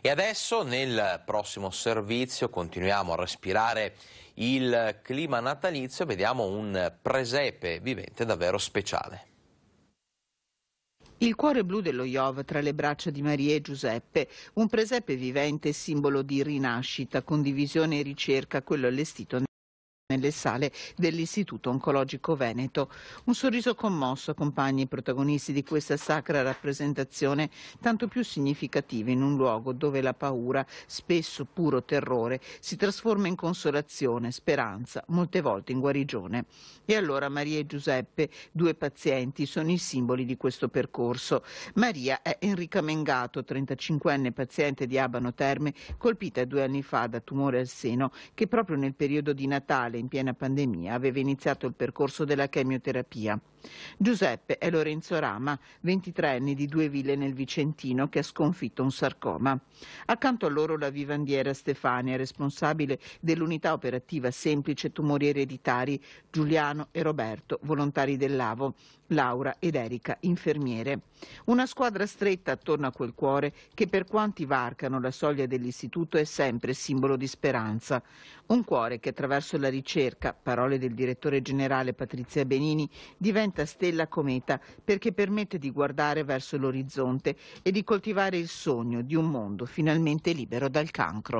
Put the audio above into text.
E adesso nel prossimo servizio continuiamo a respirare il clima natalizio e vediamo un presepe vivente davvero speciale. Il cuore blu dello Iov tra le braccia di Maria e Giuseppe, un presepe vivente simbolo di rinascita, condivisione e ricerca, quello allestito nel nelle sale dell'Istituto Oncologico Veneto. Un sorriso commosso accompagna i protagonisti di questa sacra rappresentazione, tanto più significativa in un luogo dove la paura, spesso puro terrore, si trasforma in consolazione, speranza, molte volte in guarigione. E allora Maria e Giuseppe, due pazienti, sono i simboli di questo percorso. Maria è Enrica Mengato, 35enne paziente di Abano Terme, colpita due anni fa da tumore al seno, che proprio nel periodo di Natale in piena pandemia, aveva iniziato il percorso della chemioterapia. Giuseppe è Lorenzo Rama, 23 anni di due ville nel Vicentino, che ha sconfitto un sarcoma. Accanto a loro la vivandiera Stefania, responsabile dell'unità operativa semplice tumori ereditari, Giuliano e Roberto, volontari dell'AVO, Laura ed Erika, infermiere. Una squadra stretta attorno a quel cuore che per quanti varcano la soglia dell'istituto è sempre simbolo di speranza. Un cuore che attraverso la ricerca ricerca, parole del direttore generale Patrizia Benini, diventa stella cometa perché permette di guardare verso l'orizzonte e di coltivare il sogno di un mondo finalmente libero dal cancro.